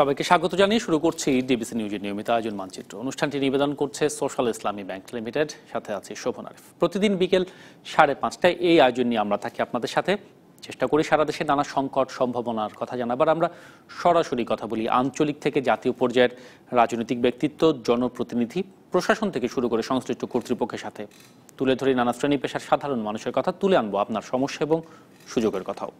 সবাইকে স্বাগত জানিয়ে শুরু করছি ডিবিসি নিউজের নিয়মিত আয়োজন মানচিত্র অনুষ্ঠানটি নিবেদন করছে সোশ্যাল ইসলামী ব্যাংক লিমিটেড সাথে আছে শোভন আরিফ প্রতিদিন বিকেল সাড়ে পাঁচটায় এই আয়োজন নিয়ে আমরা থাকি আপনাদের সাথে চেষ্টা করি সারা দেশে নানা সংকট সম্ভাবনার কথা জানাবার আমরা সরাসরি কথা বলি আঞ্চলিক থেকে জাতীয় পর্যায়ের রাজনৈতিক ব্যক্তিত্ব জনপ্রতিনিধি প্রশাসন থেকে শুরু করে সংশ্লিষ্ট কর্তৃপক্ষের সাথে তুলে ধরে নানা শ্রেণী পেশার সাধারণ মানুষের কথা তুলে আনবো আপনার সমস্যা এবং সুযোগের কথাও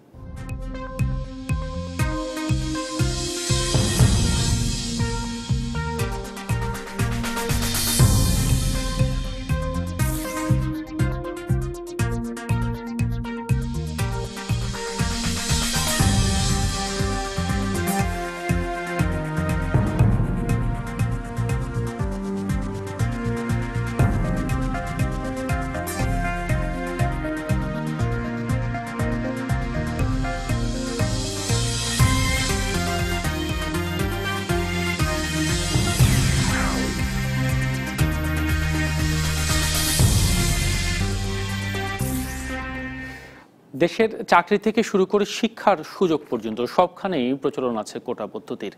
দেশের চাকরি থেকে শুরু করে শিক্ষার সুযোগ পর্যন্ত সবখানেই প্রচলন আছে কোটা পদ্ধতির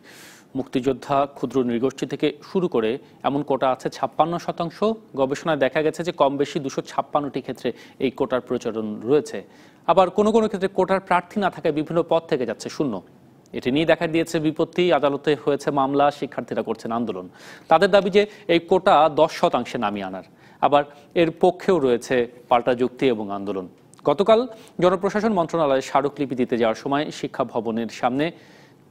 মুক্তিযোদ্ধা ক্ষুদ্র নৃগোষ্ঠী থেকে শুরু করে এমন কোটা আছে ছাপ্পান্ন শতাংশ গবেষণায় দেখা গেছে যে কম বেশি দুশো ছাপ্পান্নটি ক্ষেত্রে এই কোটার প্রচলন রয়েছে আবার কোনো কোনো ক্ষেত্রে কোটার প্রার্থী না থাকায় বিভিন্ন পদ থেকে যাচ্ছে শূন্য এটি নিয়ে দেখা দিয়েছে বিপত্তি আদালতে হয়েছে মামলা শিক্ষার্থীরা করছেন আন্দোলন তাদের দাবি যে এই কোটা দশ শতাংশে নামিয়ে আনার আবার এর পক্ষেও রয়েছে পাল্টা যুক্তি এবং আন্দোলন গতকাল জনপ্রশাসন মন্ত্রণালয়ে স্মারকলিপি দিতে যাওয়ার সময় শিক্ষা ভবনের সামনে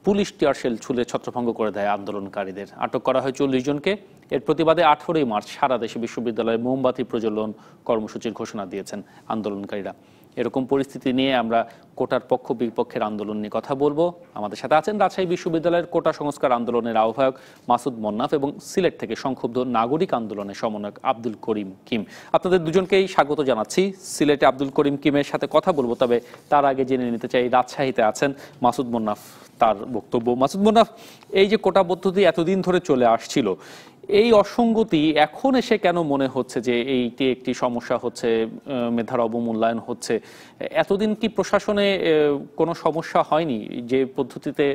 পুলিশ টিয়ারশেল ছুলে ছত্রভঙ্গ করে দেয় আন্দোলনকারীদের আটক করা হয় চল্লিশ জনকে এর প্রতিবাদে আঠেরোই মার্চ সারা দেশে বিশ্ববিদ্যালয়ে মোমবাতি প্রজ্বলন কর্মসূচির ঘোষণা দিয়েছেন আন্দোলনকারীরা এরকম পরিস্থিতি নিয়ে আমরা কোটার পক্ষ বিপক্ষের আন্দোলন নিয়ে কথা বলবো আমাদের সাথে আছেন রাজশাহী বিশ্ববিদ্যালয়ের কোটা সংস্কার আন্দোলনের আহ্বায়ক মাসুদ মন্নাফ এবং সিলেট থেকে সংক্ষুব্ধ নাগরিক আন্দোলনের সমন্বয়ক আব্দুল করিম কিম আপনাদের দুজনকেই স্বাগত জানাচ্ছি সিলেটে আব্দুল করিম কিমের সাথে কথা বলবো তবে তার আগে জেনে নিতে চাই রাজশাহীতে আছেন মাসুদ মন্নাফ তার বক্তব্য মাসুদ মন্নাফ এই যে কোটা পদ্ধতি এতদিন ধরে চলে আসছিল এই অসঙ্গতি এখন এসে কেন মনে হচ্ছে যে এইটি একটি সমস্যা হচ্ছে মেধার অবমূল্যায়ন হচ্ছে এতদিন কি প্রশাসনে কোনো সমস্যা হয়নি যে পদ্ধতিতে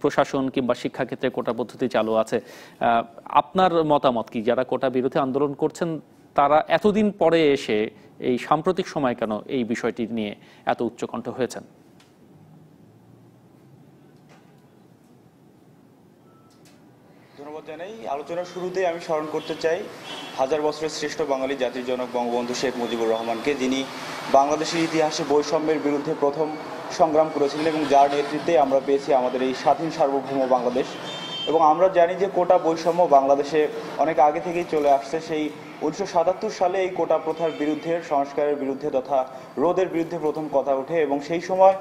প্রশাসন কিংবা শিক্ষাক্ষেত্রে কোটা পদ্ধতি চালু আছে আপনার মতামত কি যারা কোটা বিরোধী আন্দোলন করছেন তারা এতদিন পরে এসে এই সাম্প্রতিক সময় কেন এই বিষয়টি নিয়ে এত উচ্চকণ্ঠ হয়েছেন ধন্যবাদ জানাই আলোচনার শুরুতে আমি স্মরণ করতে চাই হাজার বছরের শ্রেষ্ঠ বাঙালি জাতির জনক বঙ্গবন্ধু শেখ মুজিবুর রহমানকে যিনি বাংলাদেশের ইতিহাসে বৈষম্যের বিরুদ্ধে প্রথম সংগ্রাম করেছিলেন এবং যার নেতৃত্বে আমরা পেয়েছি আমাদের এই স্বাধীন সার্বভৌম বাংলাদেশ এবং আমরা জানি যে কোটা বৈষম্য বাংলাদেশে অনেক আগে থেকেই চলে আসছে সেই উনিশশো সালে এই কোটা প্রথার বিরুদ্ধে সংস্কারের বিরুদ্ধে তথা রোদের বিরুদ্ধে প্রথম কথা ওঠে এবং সেই সময়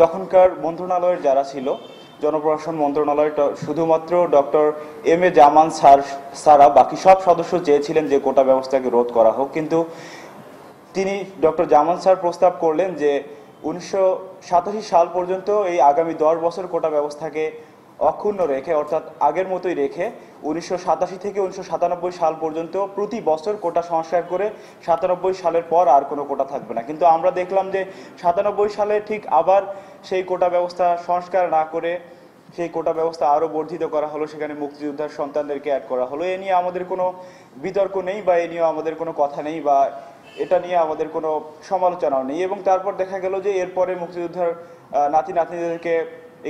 তখনকার মন্ত্রণালয়ের যারা ছিল জনপ্রশাসন মন্ত্রণালয় শুধুমাত্র doctor M A Zaman sir সারা বাকি সব সদস্য চেয়েছিলেন যে কোটা ব্যবস্থাকে রোধ করা হোক কিন্তু তিনি ডক্টর জামান স্যার প্রস্তাব করলেন যে উনিশশো সাল পর্যন্ত এই আগামী দশ বছর কোটা ব্যবস্থাকে অক্ষুণ্ণ রেখে অর্থাৎ আগের মতোই রেখে উনিশশো থেকে উনিশশো সাল পর্যন্ত প্রতি বছর কোটা সংস্কার করে সাতানব্বই সালের পর আর কোনো কোটা থাকবে না কিন্তু আমরা দেখলাম যে সাতানব্বই সালে ঠিক আবার সেই কোটা ব্যবস্থা সংস্কার না করে সেই কোটা ব্যবস্থা আরও বর্ধিত করা হলো সেখানে মুক্তিযোদ্ধার সন্তানদেরকে অ্যাড করা হলো এ নিয়ে আমাদের কোনো বিতর্ক নেই বা এ নিয়ে আমাদের কোনো কথা নেই বা এটা নিয়ে আমাদের কোনো সমালোচনাও নেই এবং তারপর দেখা গেল যে এরপরে মুক্তিযোদ্ধার নাতি নাতিদেরকে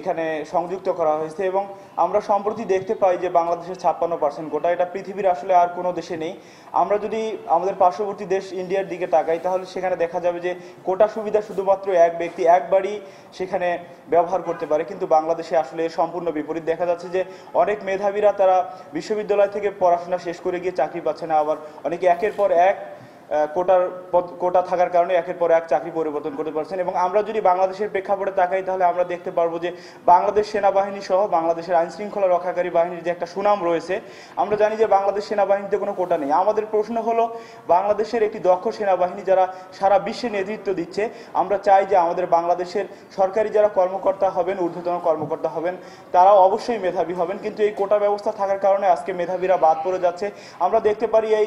এখানে সংযুক্ত করা হয়েছে এবং আমরা সম্প্রতি দেখতে পাই যে বাংলাদেশের ছাপ্পান্ন পার্সেন্ট কোটা এটা পৃথিবীর আসলে আর কোনো দেশে নেই আমরা যদি আমাদের পার্শ্ববর্তী দেশ ইন্ডিয়ার দিকে তাকাই তাহলে সেখানে দেখা যাবে যে কোটা সুবিধা শুধুমাত্র এক ব্যক্তি একবারই সেখানে ব্যবহার করতে পারে কিন্তু বাংলাদেশে আসলে সম্পূর্ণ বিপরীত দেখা যাচ্ছে যে অনেক মেধাবীরা তারা বিশ্ববিদ্যালয় থেকে পড়াশোনা শেষ করে গিয়ে চাকরি পাচ্ছে না আবার অনেকে একের পর এক কোটার কোটা থাকার কারণে একের পর এক চাকরি পরিবর্তন করতে পারছেন এবং আমরা যদি বাংলাদেশের প্রেক্ষাপটে তাকাই তাহলে আমরা দেখতে পারবো যে বাংলাদেশ সেনাবাহিনী সহ বাংলাদেশের আইন শৃঙ্খলা রক্ষাকারী বাহিনীর যে একটা সুনাম রয়েছে আমরা জানি যে বাংলাদেশ সেনাবাহিনীতে কোনো কোটা নেই আমাদের প্রশ্ন হলো বাংলাদেশের একটি দক্ষ সেনাবাহিনী যারা সারা বিশ্বে নেতৃত্ব দিচ্ছে আমরা চাই যে আমাদের বাংলাদেশের সরকারি যারা কর্মকর্তা হবেন ঊর্ধ্বতন কর্মকর্তা হবেন তারা অবশ্যই মেধাবী হবেন কিন্তু এই কোটা ব্যবস্থা থাকার কারণে আজকে মেধাবীরা বাদ পড়ে যাচ্ছে আমরা দেখতে পারি এই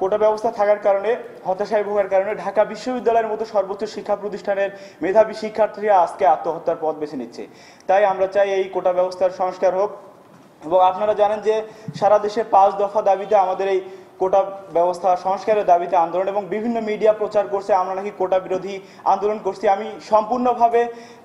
কোটা ব্যবস্থা থাকার কারণে হতাশায় ভোগার কারণে ঢাকা বিশ্ববিদ্যালয়ের মতো সর্বোচ্চ শিক্ষা প্রতিষ্ঠানের মেধাবী শিক্ষার্থীরা আজকে আত্মহত্যার পথ বেছে নিচ্ছে তাই আমরা চাই এই কোটা ব্যবস্থার সংস্কার হোক এবং আপনারা জানেন যে সারা দেশে পাঁচ দফা দাবিতে আমাদের এই কোটা ব্যবস্থা সংস্কারের দাবিতে আন্দোলন এবং বিভিন্ন মিডিয়া প্রচার করছে আমরা নাকি কোটা বিরোধী আন্দোলন করছি আমি সম্পূর্ণভাবে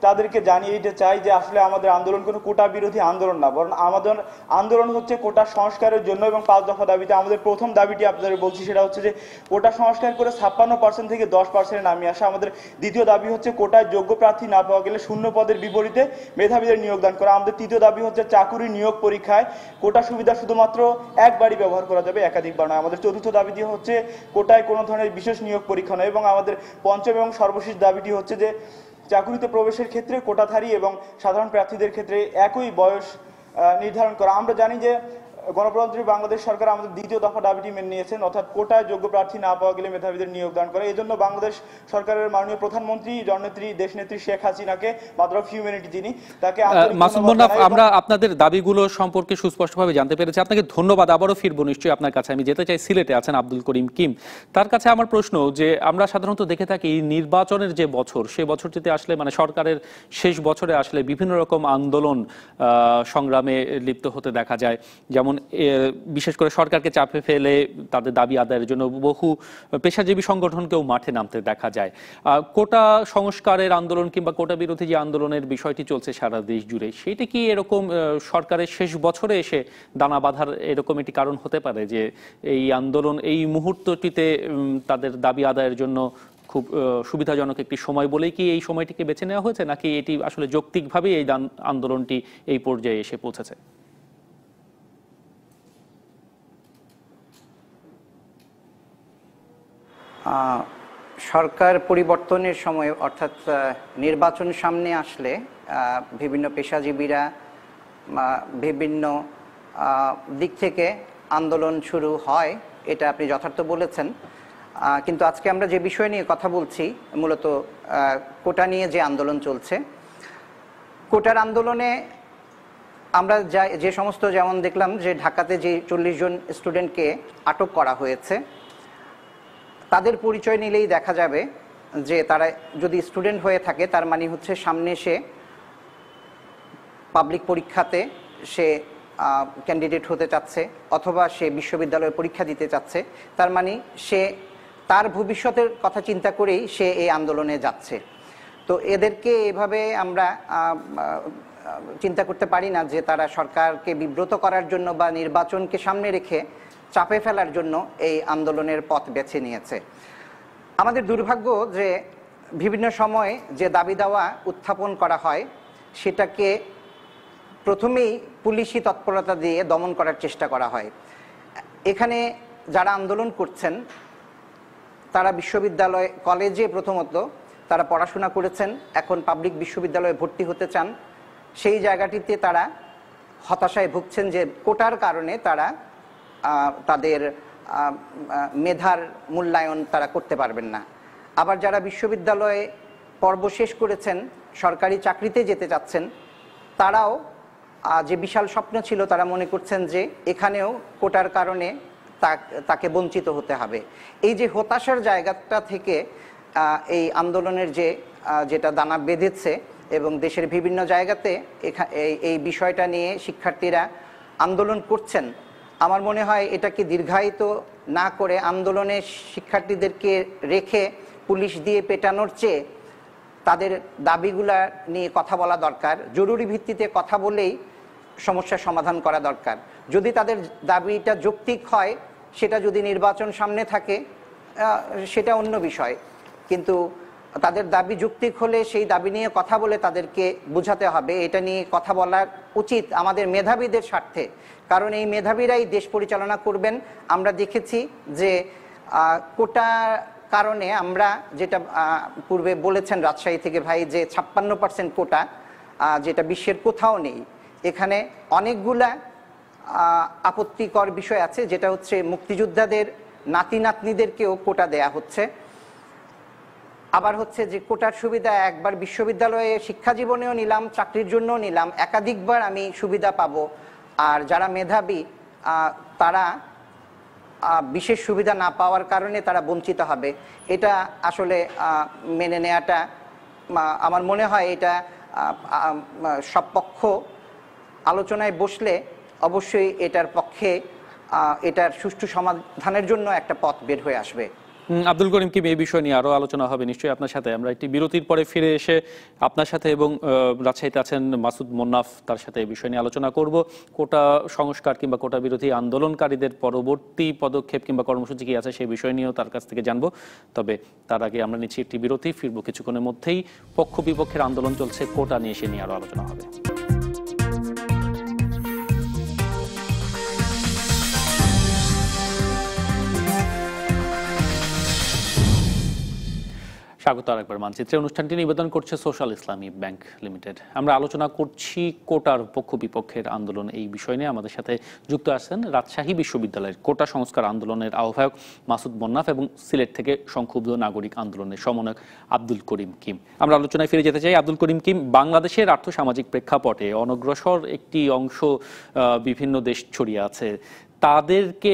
তাদেরকে জানিয়ে দিতে চাই যে আসলে আমাদের আন্দোলন কোনো কোটা বিরোধী আন্দোলন না বরং আমাদের আন্দোলন হচ্ছে কোটা সংস্কারের জন্য এবং পাঁচ দফা দাবিতে আমাদের প্রথম দাবিটি আপনাদের বলছি সেটা হচ্ছে যে কোটা সংস্কার করে ছাপ্পান্ন পার্সেন্ট থেকে দশ পার্সেন্টে নামিয়ে আসা আমাদের দ্বিতীয় দাবি হচ্ছে কোটায় যোগ্য প্রার্থী না পাওয়া গেলে শূন্য পদের বিপরীতে মেধাবীদের নিয়োগদান করা আমাদের তৃতীয় দাবি হচ্ছে চাকুরি নিয়োগ পরীক্ষায় কোটা সুবিধা শুধুমাত্র একবারই ব্যবহার করা যাবে একাধিকবার নয় আমাদের চতুর্থ দাবিটি হচ্ছে কোটায় কোনো ধরনের বিশেষ নিয়োগ পরীক্ষা নয় এবং আমাদের পঞ্চম এবং সর্বশেষ দাবিটি হচ্ছে যে চাকুরিতে প্রবেশের ক্ষেত্রে কোটাধারী এবং সাধারণ প্রার্থীদের ক্ষেত্রে একই বয়স নির্ধারণ করা আমরা জানি যে গণপ্রজাতন্ত্রী বাংলাদেশ সরকার আমাদের দ্বিতীয় দফা দাবিটি মেনে নিয়েছেন অর্থাৎ কোটায় যোগ্য প্রার্থী না পাওয়া গেলে মেধাবীদের নিয়োগ দান এই জন্য বাংলাদেশ সরকারের মাননীয় প্রধানমন্ত্রী জননেত্রী দেশনেত্রী শেখ হাসিনাকে মাত্র অফ হিউম্যানিটি যিনি তাকে আমরা আপনাদের দাবিগুলো সম্পর্কে সুস্পষ্টভাবে জানতে পেরেছি আপনাকে ধন্যবাদ আবারও ফিরবো নিশ্চয়ই আপনার কাছে আমি যেতে চাই সিলেটে আছেন আব্দুল করিম কিম তার কাছে আমার প্রশ্ন যে আমরা সাধারণত দেখে থাকি নির্বাচনের যে বছর সে বছরটিতে আসলে মানে সরকারের শেষ বছরে আসলে বিভিন্ন রকম আন্দোলন সংগ্রামে লিপ্ত হতে দেখা যায় যেমন বিশেষ করে সরকারকে চাপে ফেলে তাদের দাবি আদায়ের জন্য বহু পেশাজীবী সংগঠনকেও মাঠে নামতে দেখা যায় কোটা সংস্কারের আন্দোলন কিংবা কোটা বিরোধী যে আন্দোলনের বিষয়টি চলছে সারা দেশ জুড়ে সেটা কি এরকম সরকারের শেষ বছরে এসে দানা বাঁধার এরকম একটি কারণ হতে পারে যে এই আন্দোলন এই মুহূর্তটিতে তাদের দাবি আদায়ের জন্য খুব সুবিধাজনক একটি সময় বলেই কি এই সময়টিকে বেছে নেওয়া হয়েছে নাকি এটি আসলে যৌক্তিকভাবেই এই আন্দোলনটি এই পর্যায়ে এসে পৌঁছেছে সরকার পরিবর্তনের সময় অর্থাৎ নির্বাচন সামনে আসলে বিভিন্ন পেশাজীবীরা বিভিন্ন দিক থেকে আন্দোলন শুরু হয় এটা আপনি যথার্থ বলেছেন কিন্তু আজকে আমরা যে বিষয় নিয়ে কথা বলছি মূলত কোটা নিয়ে যে আন্দোলন চলছে কোটার আন্দোলনে আমরা যা যে সমস্ত যেমন দেখলাম যে ঢাকাতে যে চল্লিশ জন স্টুডেন্টকে আটক করা হয়েছে তাদের পরিচয় নিলেই দেখা যাবে যে তারা যদি স্টুডেন্ট হয়ে থাকে তার মানে হচ্ছে সামনে সে পাবলিক পরীক্ষাতে সে ক্যান্ডিডেট হতে চাচ্ছে অথবা সে বিশ্ববিদ্যালয়ে পরীক্ষা দিতে চাচ্ছে তার মানে সে তার ভবিষ্যতের কথা চিন্তা করেই সে এই আন্দোলনে যাচ্ছে তো এদেরকে এভাবে আমরা চিন্তা করতে পারি না যে তারা সরকারকে বিব্রত করার জন্য বা নির্বাচনকে সামনে রেখে চাপে ফেলার জন্য এই আন্দোলনের পথ বেছে নিয়েছে আমাদের দুর্ভাগ্য যে বিভিন্ন সময়ে যে দাবি দাওয়া উত্থাপন করা হয় সেটাকে প্রথমেই পুলিশি তৎপরতা দিয়ে দমন করার চেষ্টা করা হয় এখানে যারা আন্দোলন করছেন তারা বিশ্ববিদ্যালয় কলেজে প্রথমত তারা পড়াশোনা করেছেন এখন পাবলিক বিশ্ববিদ্যালয়ে ভর্তি হতে চান সেই জায়গাটিতে তারা হতাশায় ভুগছেন যে কোটার কারণে তারা তাদের মেধার মূল্যায়ন তারা করতে পারবেন না আবার যারা বিশ্ববিদ্যালয়ে পর্ব শেষ করেছেন সরকারি চাকরিতে যেতে চাচ্ছেন তারাও যে বিশাল স্বপ্ন ছিল তারা মনে করছেন যে এখানেও কোটার কারণে তাকে বঞ্চিত হতে হবে এই যে হতাশার জায়গাটা থেকে এই আন্দোলনের যে যেটা দানা বেঁধেছে এবং দেশের বিভিন্ন জায়গাতে এই বিষয়টা নিয়ে শিক্ষার্থীরা আন্দোলন করছেন আমার মনে হয় এটাকে দীর্ঘায়িত না করে আন্দোলনে শিক্ষার্থীদেরকে রেখে পুলিশ দিয়ে পেটানোর চেয়ে তাদের দাবিগুলা নিয়ে কথা বলা দরকার জরুরি ভিত্তিতে কথা বলেই সমস্যার সমাধান করা দরকার যদি তাদের দাবিটা যৌক্তিক হয় সেটা যদি নির্বাচন সামনে থাকে সেটা অন্য বিষয় কিন্তু তাদের দাবি যুক্তি হলে সেই দাবি নিয়ে কথা বলে তাদেরকে বুঝাতে হবে এটা নিয়ে কথা বলা উচিত আমাদের মেধাবীদের স্বার্থে কারণ এই মেধাবীরাই দেশ পরিচালনা করবেন আমরা দেখেছি যে কোটা কারণে আমরা যেটা পূর্বে বলেছেন রাজশাহী থেকে ভাই যে ছাপ্পান্ন পার্সেন্ট কোটা যেটা বিশ্বের কোথাও নেই এখানে অনেকগুলা আপত্তিকর বিষয় আছে যেটা হচ্ছে মুক্তিযোদ্ধাদের নাতি নাতনিদেরকেও কোটা দেয়া হচ্ছে আবার হচ্ছে যে কোটার সুবিধা একবার বিশ্ববিদ্যালয়ে শিক্ষা জীবনেও নিলাম চাকরির জন্য নিলাম একাধিকবার আমি সুবিধা পাব আর যারা মেধাবী তারা বিশেষ সুবিধা না পাওয়ার কারণে তারা বঞ্চিত হবে এটা আসলে মেনে নেওয়াটা আমার মনে হয় এটা সব পক্ষ আলোচনায় বসলে অবশ্যই এটার পক্ষে এটার সুষ্ঠু সমাধানের জন্য একটা পথ বের হয়ে আসবে আব্দুল করিম কিম এই বিষয় নিয়ে আরও আলোচনা হবে নিশ্চয়ই আপনার সাথে আমরা একটি বিরতির পরে ফিরে এসে আপনার সাথে এবং রাজশাহীতে আছেন মাসুদ মোন্নাফ তার সাথে এই বিষয় নিয়ে আলোচনা করব কোটা সংস্কার কিংবা কোটা বিরোধী আন্দোলনকারীদের পরবর্তী পদক্ষেপ কিংবা কর্মসূচি কি আছে সেই বিষয় নিয়েও তার কাছ থেকে জানবো তবে তার আগে আমরা নিচ্ছি একটি বিরতি ফিরবো কিছুক্ষণের মধ্যেই পক্ষ বিপক্ষের আন্দোলন চলছে কোটা নিয়ে সে নিয়ে আরও আলোচনা হবে স্বাগত আরেকবার মানচিত্রে অনুষ্ঠানটি নিবেদন করছে সোশ্যাল ইসলামী ব্যাংক লিমিটেড আমরা আলোচনা করছি কোটার পক্ষ বিপক্ষের আন্দোলন এই বিষয় নিয়ে আমাদের সাথে যুক্ত আছেন রাজশাহী বিশ্ববিদ্যালয়ের কোটা সংস্কার আন্দোলনের আহ্বায়ক মাসুদ মন্নাফ এবং সিলেট থেকে সংক্ষুব্ধ নাগরিক আন্দোলনের সমন্বয়ক আব্দুল করিম কিম আমরা আলোচনায় ফিরে যেতে চাই আব্দুল করিম কিম বাংলাদেশের আর্থসামাজিক প্রেক্ষাপটে অনগ্রসর একটি অংশ বিভিন্ন দেশ ছড়িয়ে আছে তাদেরকে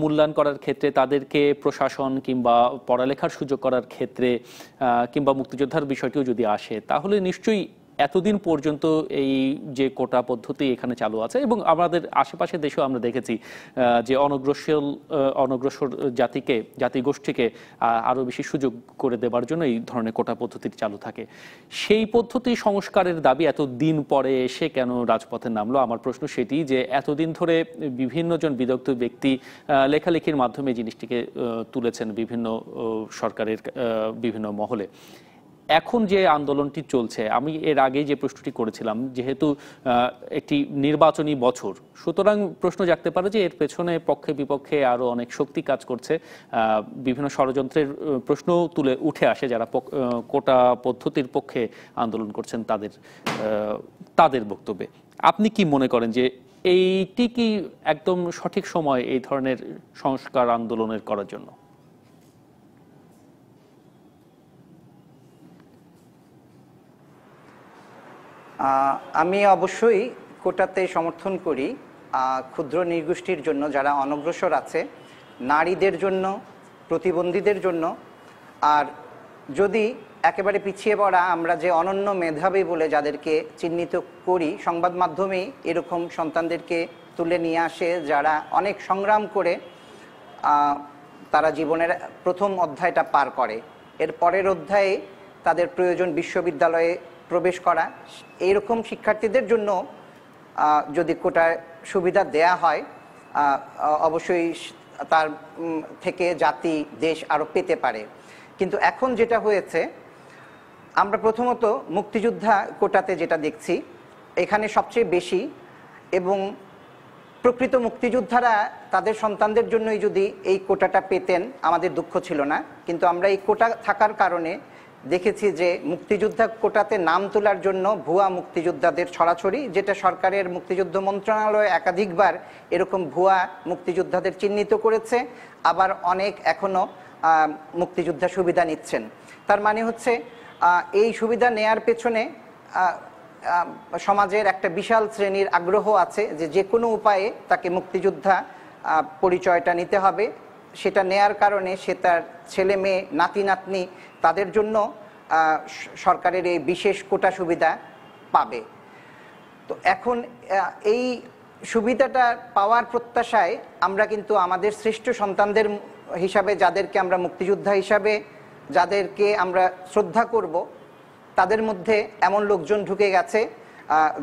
মূল্যায়ন করার ক্ষেত্রে তাদেরকে প্রশাসন কিংবা পড়ালেখার সুযোগ করার ক্ষেত্রে কিংবা মুক্তিযোদ্ধার বিষয়টিও যদি আসে তাহলে নিশ্চয়ই এতদিন পর্যন্ত এই যে কোটা পদ্ধতি এখানে চালু আছে এবং আমাদের আশেপাশে দেশেও আমরা দেখেছি যে অনগ্রসর অনগ্রসর জাতিকে জাতিগোষ্ঠীকে আরও বেশি সুযোগ করে দেবার জন্য এই ধরনের কোটা পদ্ধতি চালু থাকে সেই পদ্ধতি সংস্কারের দাবি এত দিন পরে এসে কেন রাজপথে নামলো আমার প্রশ্ন সেটি যে এতদিন ধরে বিভিন্নজন বিদগ্ধ ব্যক্তি লেখালেখির মাধ্যমে জিনিসটিকে তুলেছেন বিভিন্ন সরকারের বিভিন্ন মহলে এখন যে আন্দোলনটি চলছে আমি এর আগে যে প্রশ্নটি করেছিলাম যেহেতু একটি নির্বাচনী বছর সুতরাং প্রশ্ন জাগতে পারে যে এর পেছনে পক্ষে বিপক্ষে আরও অনেক শক্তি কাজ করছে বিভিন্ন ষড়যন্ত্রের প্রশ্ন তুলে উঠে আসে যারা কোটা পদ্ধতির পক্ষে আন্দোলন করছেন তাদের তাদের বক্তব্যে আপনি কি মনে করেন যে এইটি কি একদম সঠিক সময় এই ধরনের সংস্কার আন্দোলনের করার জন্য আমি অবশ্যই কোটাতে সমর্থন করি ক্ষুদ্র নির্গোষ্ঠীর জন্য যারা অনগ্রসর আছে নারীদের জন্য প্রতিবন্ধীদের জন্য আর যদি একেবারে পিছিয়ে পড়া আমরা যে অনন্য মেধাবী বলে যাদেরকে চিহ্নিত করি সংবাদ মাধ্যমে এরকম সন্তানদেরকে তুলে নিয়ে আসে যারা অনেক সংগ্রাম করে তারা জীবনের প্রথম অধ্যায়টা পার করে এর পরের অধ্যায়ে তাদের প্রয়োজন বিশ্ববিদ্যালয়ে প্রবেশ করা এইরকম শিক্ষার্থীদের জন্য যদি কোটার সুবিধা দেয়া হয় অবশ্যই তার থেকে জাতি দেশ আরও পেতে পারে কিন্তু এখন যেটা হয়েছে আমরা প্রথমত মুক্তিযোদ্ধা কোটাতে যেটা দেখছি এখানে সবচেয়ে বেশি এবং প্রকৃত মুক্তিযোদ্ধারা তাদের সন্তানদের জন্যই যদি এই কোটাটা পেতেন আমাদের দুঃখ ছিল না কিন্তু আমরা এই কোটা থাকার কারণে দেখেছি যে মুক্তিযোদ্ধা কোটাতে নাম তোলার জন্য ভুয়া মুক্তিযোদ্ধাদের ছড়াছড়ি যেটা সরকারের মুক্তিযুদ্ধ মন্ত্রণালয় একাধিকবার এরকম ভুয়া মুক্তিযোদ্ধাদের চিহ্নিত করেছে আবার অনেক এখনও মুক্তিযোদ্ধা সুবিধা নিচ্ছেন তার মানে হচ্ছে এই সুবিধা নেয়ার পেছনে সমাজের একটা বিশাল শ্রেণীর আগ্রহ আছে যে যে কোনো উপায়ে তাকে মুক্তিযোদ্ধা পরিচয়টা নিতে হবে সেটা নেয়ার কারণে সে তার ছেলে মেয়ে নাতি নাতনি তাদের জন্য সরকারের এই বিশেষ কোটা সুবিধা পাবে তো এখন এই সুবিধাটা পাওয়ার প্রত্যাশায় আমরা কিন্তু আমাদের শ্রেষ্ঠ সন্তানদের হিসাবে যাদেরকে আমরা মুক্তিযোদ্ধা হিসাবে যাদেরকে আমরা শ্রদ্ধা করব তাদের মধ্যে এমন লোকজন ঢুকে গেছে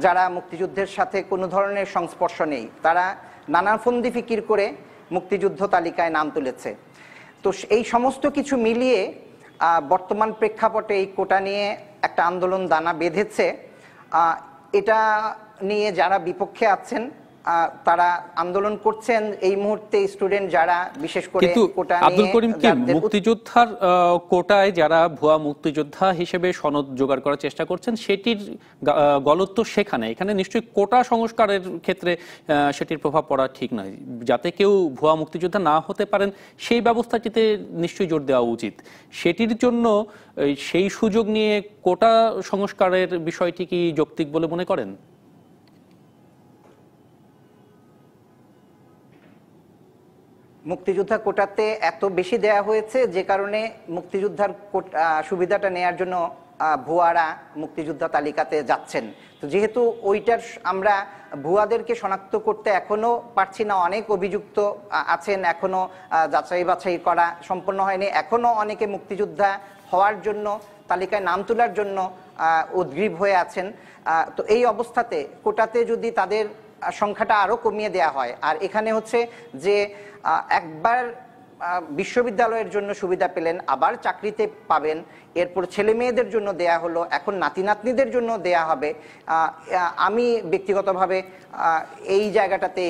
যারা মুক্তিযুদ্ধের সাথে কোনো ধরনের সংস্পর্শ নেই তারা নানা ফন্দি ফিকির করে মুক্তিযুদ্ধ তালিকায় নাম তুলেছে তো এই সমস্ত কিছু মিলিয়ে বর্তমান প্রেক্ষাপটে এই কোটা নিয়ে একটা আন্দোলন দানা বেঁধেছে এটা নিয়ে যারা বিপক্ষে আছেন তারা আন্দোলন করছেন এই মুহূর্তে স্টুডেন্ট যারা বিশেষ করে কোটা আব্দুল করিম কি মুক্তিযোদ্ধার কোটায় যারা ভুয়া মুক্তিযোদ্ধা হিসেবে সনদ জোগাড় করার চেষ্টা করছেন সেটির গলত্ব সেখানে এখানে নিশ্চয়ই কোটা সংস্কারের ক্ষেত্রে সেটির প্রভাব পড়া ঠিক নয় যাতে কেউ ভুয়া মুক্তিযোদ্ধা না হতে পারেন সেই ব্যবস্থাটিতে নিশ্চয়ই জোর দেওয়া উচিত সেটির জন্য সেই সুযোগ নিয়ে কোটা সংস্কারের বিষয়টি কি যৌক্তিক বলে মনে করেন মুক্তিযোদ্ধা কোটাতে এত বেশি দেয়া হয়েছে যে কারণে মুক্তিযোদ্ধার সুবিধাটা নেয়ার জন্য ভুয়ারা মুক্তিযোদ্ধা তালিকাতে যাচ্ছেন তো যেহেতু ওইটার আমরা ভুয়াদেরকে শনাক্ত করতে এখনও পারছি না অনেক অভিযুক্ত আছেন এখনও যাচাই বাছাই করা সম্পন্ন হয়নি এখনও অনেকে মুক্তিযোদ্ধা হওয়ার জন্য তালিকায় নাম তোলার জন্য উদ্গ্রীব হয়ে আছেন তো এই অবস্থাতে কোটাতে যদি তাদের সংখ্যাটা আরও কমিয়ে দেয়া হয় আর এখানে হচ্ছে যে একবার বিশ্ববিদ্যালয়ের জন্য সুবিধা পেলেন আবার চাকরিতে পাবেন এরপর ছেলে মেয়েদের জন্য দেয়া হলো এখন নাতি নাতনিদের জন্য দেয়া হবে আমি ব্যক্তিগতভাবে এই জায়গাটাতে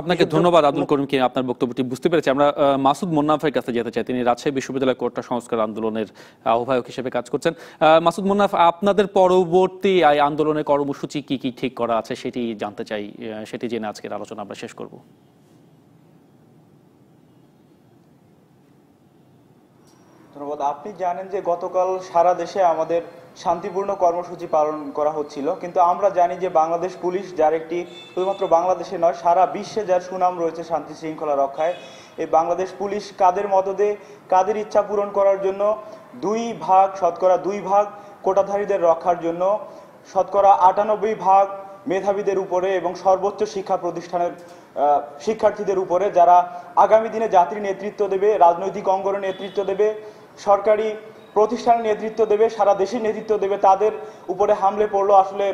আপনাকে ধন্যবাদ আব্দুল করিম কি আপনার বক্তব্যটি বুঝতে পেরেছি আমরা মাসুদ মোন্নাফের কাছে যেতে চাই তিনি রাজশাহী বিশ্ববিদ্যালয় কোটা সংস্কার আন্দোলনের আহ্বায়ক হিসেবে কাজ করছেন মাসুদ মোন্নাফ আপনাদের পরবর্তী আন্দোলনের কর্মসূচি কি কি ঠিক করা আছে সেটি জানতে চাই সেটি জেনে আজকের আলোচনা আমরা শেষ করব ধন্যবাদ আপনি জানেন যে গতকাল সারা দেশে আমাদের শান্তিপূর্ণ কর্মসূচি পালন করা হচ্ছিল কিন্তু আমরা জানি যে বাংলাদেশ পুলিশ যার একটি শুধুমাত্র বাংলাদেশে নয় সারা বিশ্বে যার সুনাম রয়েছে শান্তি শৃঙ্খলা রক্ষায় এই বাংলাদেশ পুলিশ কাদের মদদে কাদের ইচ্ছা পূরণ করার জন্য দুই ভাগ শতকরা দুই ভাগ কোটাধারীদের রক্ষার জন্য শতকরা আটানব্বই ভাগ মেধাবীদের উপরে এবং সর্বোচ্চ শিক্ষা প্রতিষ্ঠানের শিক্ষার্থীদের উপরে যারা আগামী দিনে জাতির নেতৃত্ব দেবে রাজনৈতিক অঙ্গনে নেতৃত্ব দেবে সরকারি প্রতিষ্ঠানের নেতৃত্ব দেবে সারা দেশের নেতৃত্ব দেবে তাদের উপরে হামলে পড়লো আসলে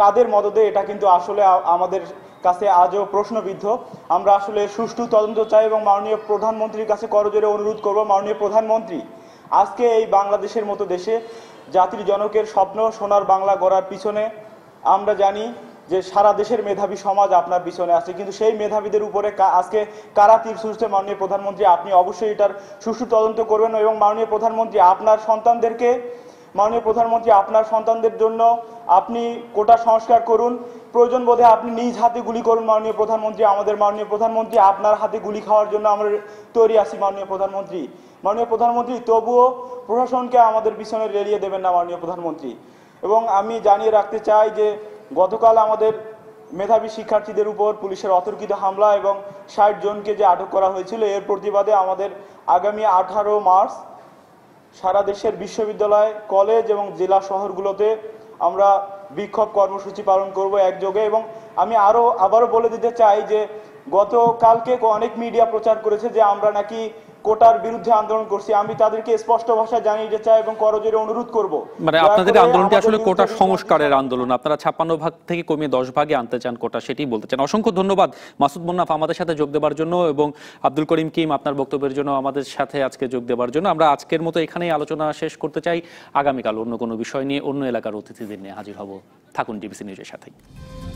কাদের মদদে এটা কিন্তু আসলে আমাদের কাছে আজও প্রশ্নবিদ্ধ আমরা আসলে সুষ্ঠু তদন্ত চাই এবং মাননীয় প্রধানমন্ত্রীর কাছে করজোরে অনুরোধ করব মাননীয় প্রধানমন্ত্রী আজকে এই বাংলাদেশের মতো দেশে জাতির জনকের স্বপ্ন সোনার বাংলা গড়ার পিছনে আমরা জানি যে সারা দেশের মেধাবী সমাজ আপনার পিছনে আছে কিন্তু সেই মেধাবীদের উপরে আজকে কারা তীর ছুটছে মাননীয় প্রধানমন্ত্রী আপনি অবশ্যই এটার সুষ্ঠু তদন্ত করবেন এবং মাননীয় প্রধানমন্ত্রী আপনার সন্তানদেরকে মাননীয় প্রধানমন্ত্রী আপনার সন্তানদের জন্য আপনি কোটা সংস্কার করুন প্রয়োজন বোধে আপনি নিজ হাতে গুলি করুন মাননীয় প্রধানমন্ত্রী আমাদের মাননীয় প্রধানমন্ত্রী আপনার হাতে গুলি খাওয়ার জন্য আমরা তৈরি আছি মাননীয় প্রধানমন্ত্রী মাননীয় প্রধানমন্ত্রী তবুও প্রশাসনকে আমাদের পিছনে রেলিয়ে দেবেন না মাননীয় প্রধানমন্ত্রী এবং আমি জানিয়ে রাখতে চাই যে গতকাল আমাদের মেধাবী শিক্ষার্থীদের উপর পুলিশের অতর্কিত হামলা এবং ষাট জনকে যে আটক করা হয়েছিল এর প্রতিবাদে আমাদের আগামী আঠারো মার্চ সারা দেশের বিশ্ববিদ্যালয় কলেজ এবং জেলা শহরগুলোতে আমরা বিক্ষোভ কর্মসূচি পালন করব একযোগে এবং আমি আরও আবারও বলে দিতে চাই যে গতকালকে অনেক মিডিয়া প্রচার করেছে যে আমরা নাকি কোটার বিরুদ্ধে আন্দোলন করছি আমি তাদেরকে স্পষ্ট ভাষায় জানিয়ে দিতে চাই এবং করজোরে অনুরোধ করব মানে আপনাদের আন্দোলনটি আসলে কোটা সংস্কারের আন্দোলন আপনারা ছাপ্পান্ন ভাগ থেকে কমিয়ে দশ ভাগে আনতে চান কোটা সেটাই বলতে চান অসংখ্য ধন্যবাদ মাসুদ মুন্নাফ আমাদের সাথে যোগ দেওয়ার জন্য এবং আব্দুল করিম কিম আপনার বক্তব্যের জন্য আমাদের সাথে আজকে যোগ দেওয়ার জন্য আমরা আজকের মতো এখানেই আলোচনা শেষ করতে চাই আগামীকাল অন্য কোনো বিষয় নিয়ে অন্য এলাকার অতিথিদের নিয়ে হাজির হব থাকুন ডিবিসি নিউজের সাথেই